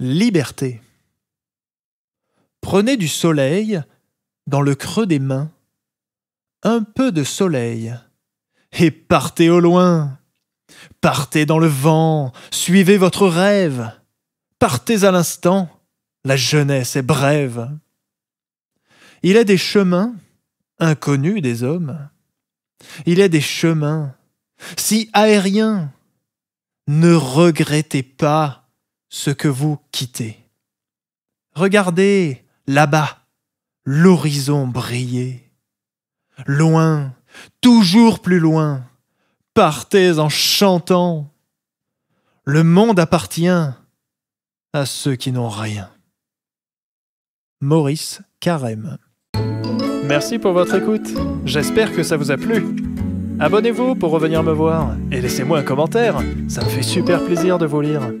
Liberté. Prenez du soleil dans le creux des mains, un peu de soleil, et partez au loin. Partez dans le vent, suivez votre rêve. Partez à l'instant, la jeunesse est brève. Il est des chemins inconnus des hommes. Il est des chemins si aériens. Ne regrettez pas ce que vous quittez. Regardez là-bas l'horizon briller. Loin, toujours plus loin, partez en chantant. Le monde appartient à ceux qui n'ont rien. Maurice Carême. Merci pour votre écoute. J'espère que ça vous a plu. Abonnez-vous pour revenir me voir et laissez-moi un commentaire. Ça me fait super plaisir de vous lire.